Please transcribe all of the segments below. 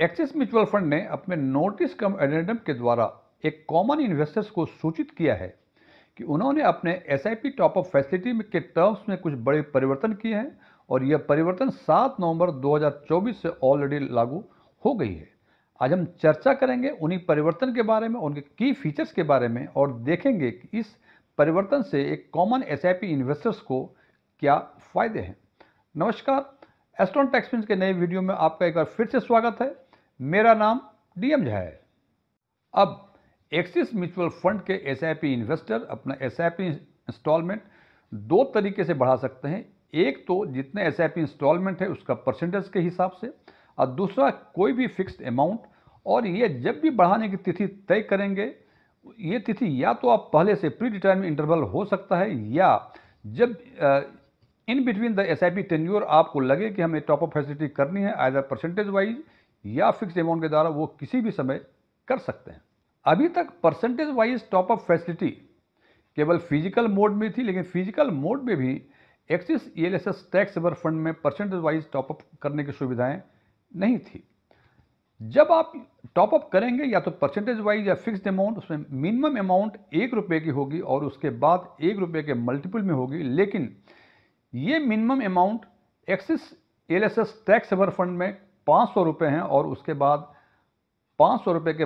axis mutual fund ने अपने notice कम addendum के द्वारा एक कॉमन इन्वेस्टर्स को सूचित किया है कि उन्होंने अपने S I P top up facility के टर्म्स में कुछ बड़े परिवर्तन किए हैं और यह परिवर्तन 7 नवंबर 2024 से ऑलरेडी लागू हो गई है आज हम चर्चा करेंगे उन्हीं परिवर्तन के बारे में उनके की फीचर्स के बारे में और देखेंगे कि इस परिवर्तन से एक कॉमन एस इन्वेस्टर्स को क्या फ़ायदे हैं नमस्कार एस्ट्रॉन टैक्सपेंस के नए वीडियो में आपका एक बार फिर से स्वागत है मेरा नाम डीएम झा है अब एक्सिस म्यूचुअल फंड के एस इन्वेस्टर अपना एस इंस्टॉलमेंट दो तरीके से बढ़ा सकते हैं एक तो जितने एस इंस्टॉलमेंट है उसका परसेंटेज के हिसाब से और दूसरा कोई भी फिक्स्ड अमाउंट और ये जब भी बढ़ाने की तिथि तय करेंगे ये तिथि या तो आप पहले से प्री डिटर्म इंटरवल हो सकता है या जब in between the S I P tenure आपको लगे कि हमें टॉपअप फैसिलिटी करनी है आयदर परसेंटेज वाइज या फिक्स अमाउंट के द्वारा वो किसी भी समय कर सकते हैं अभी तक परसेंटेज वाइज टॉपअप फैसिलिटी केवल फिजिकल मोड में थी लेकिन फिजिकल मोड में भी Axis E L tax saver fund में परसेंटेज वाइज टॉपअप करने की सुविधाएं नहीं थी जब आप टॉपअप करेंगे या तो परसेंटेज वाइज या फिक्स्ड अमाउंट उसमें मिनिमम अमाउंट एक रुपये की होगी और उसके बाद एक रुपये के मल्टीपल में होगी लेकिन ये minimum amount Axis L tax saver fund में पाँच सौ रुपये हैं और उसके बाद पाँच सौ रुपये के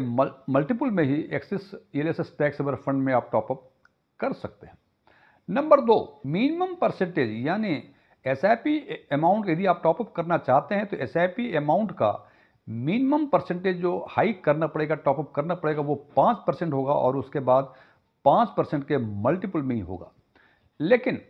मल्टीपल में ही Axis L S S tax fund में आप टॉपअप कर सकते हैं नंबर दो मिनिमम परसेंटेज यानी एस आई पी अमाउंट यदि आप टॉपअप करना चाहते हैं तो एस आई पी अमाउंट का मिनिमम परसेंटेज जो हाइक करना पड़ेगा टॉपअप करना पड़ेगा वो पाँच परसेंट होगा और उसके बाद पाँच परसेंट के मल्टीपल में ही होगा लेकिन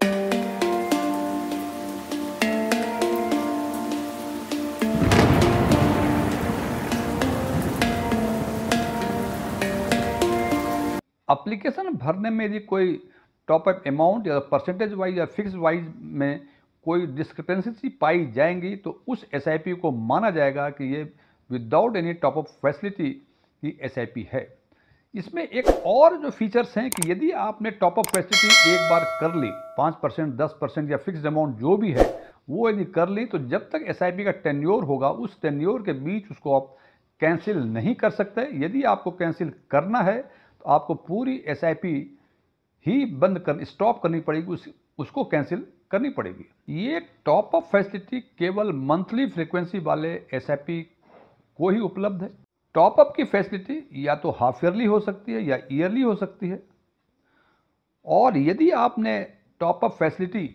अप्लीकेशन भरने में यदि कोई टॉप अप अमाउंट या परसेंटेज वाइज या फिक्स वाइज में कोई डिस्क्रिपेंसी पाई जाएंगी तो उस एस को माना जाएगा कि ये without any top up facility की एस है इसमें एक और जो फीचर्स हैं कि यदि आपने टॉप अप फैसिलिटी एक बार कर ली पाँच परसेंट दस परसेंट या फिक्स अमाउंट जो भी है वो यदि कर ली तो जब तक एस का टेन्योर होगा उस टेन्योर के बीच उसको आप कैंसिल नहीं कर सकते यदि आपको कैंसिल करना है आपको पूरी एस ही बंद कर स्टॉप करनी पड़ेगी उस उसको कैंसिल करनी पड़ेगी ये टॉप अप फैसिलिटी केवल मंथली फ्रिक्वेंसी वाले एस को ही उपलब्ध है टॉप अप की फैसिलिटी या तो हाफ ईयरली हो सकती है या ईयरली हो सकती है और यदि आपने टॉप अप फैसिलिटी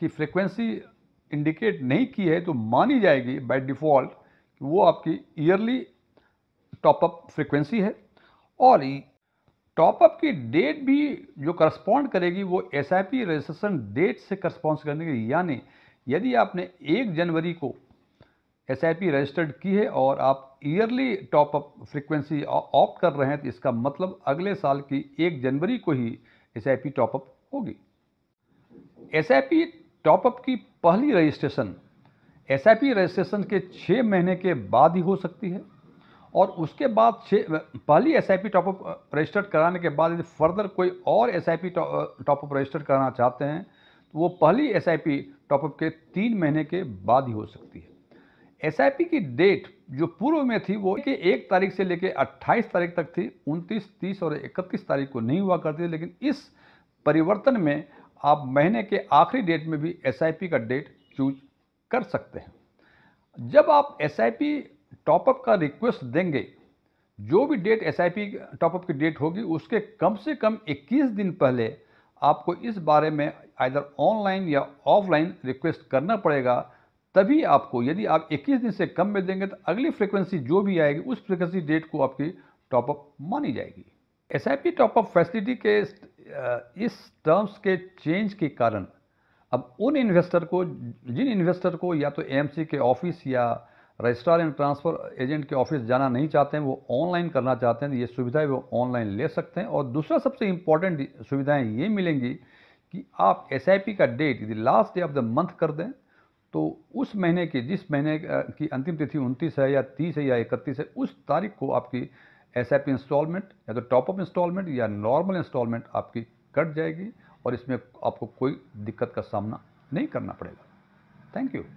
की फ्रिक्वेंसी इंडिकेट नहीं की है तो मानी जाएगी बाय डिफ़ॉल्ट वो आपकी ईयरली टॉप अप फ्रिक्वेंसी है और टॉपअप की डेट भी जो करस्पॉन्ड करेगी वो S I P registration date से करस्पॉन्ड के यानी यदि आपने एक जनवरी को एस आई पी रजिस्टर्ड की है और आप ईयरली टॉपअप फ्रिक्वेंसी ऑप्ट कर रहे हैं तो इसका मतलब अगले साल की एक जनवरी को ही एस आई पी टॉपअप होगी एस आई पी टॉपअप की पहली registration S I P registration के छः महीने के बाद ही हो सकती है और उसके बाद पहली S I P top up registered कराने के बाद यदि फर्दर कोई और S I P top up registered कराना चाहते हैं तो वो पहली एस आई पी टॉपअप के तीन महीने के बाद ही हो सकती है एस आई पी की डेट जो पूर्व में थी वो कि एक तारीख से लेकर अट्ठाईस तारीख तक थी उनतीस तीस और इकतीस तारीख को नहीं हुआ करती लेकिन इस परिवर्तन में आप महीने के आखिरी डेट में भी एस का डेट चूज कर सकते हैं जब आप एस टॉपअप का रिक्वेस्ट देंगे जो भी date S I P top up की डेट होगी उसके कम से कम 21 दिन पहले आपको इस बारे में आइर ऑनलाइन या ऑफलाइन रिक्वेस्ट करना पड़ेगा तभी आपको यदि आप 21 दिन से कम में देंगे तो अगली फ्रीक्वेंसी जो भी आएगी उस फ्रीक्वेंसी डेट को आपकी टॉपअप मानी जाएगी S I P top up facility के इस टर्म्स के चेंज के कारण अब उन इन्वेस्टर को जिन इन्वेस्टर को या तो एम के ऑफिस या रजिस्ट्रार एंड ट्रांसफ़र एजेंट के ऑफिस जाना नहीं चाहते हैं वो ऑनलाइन करना चाहते हैं तो ये सुविधाएं वो ऑनलाइन ले सकते हैं और दूसरा सबसे इम्पॉर्टेंट सुविधाएं ये मिलेंगी कि आप एस का डेट यदि last day of the month कर दें तो उस महीने की जिस महीने की अंतिम तिथि उनतीस है या तीस है या इकतीस है उस तारीख को आपकी एस इंस्टॉलमेंट या तो टॉपअप इंस्टॉलमेंट या नॉर्मल इंस्टॉलमेंट आपकी कट जाएगी और इसमें आपको कोई दिक्कत का सामना नहीं करना पड़ेगा थैंक यू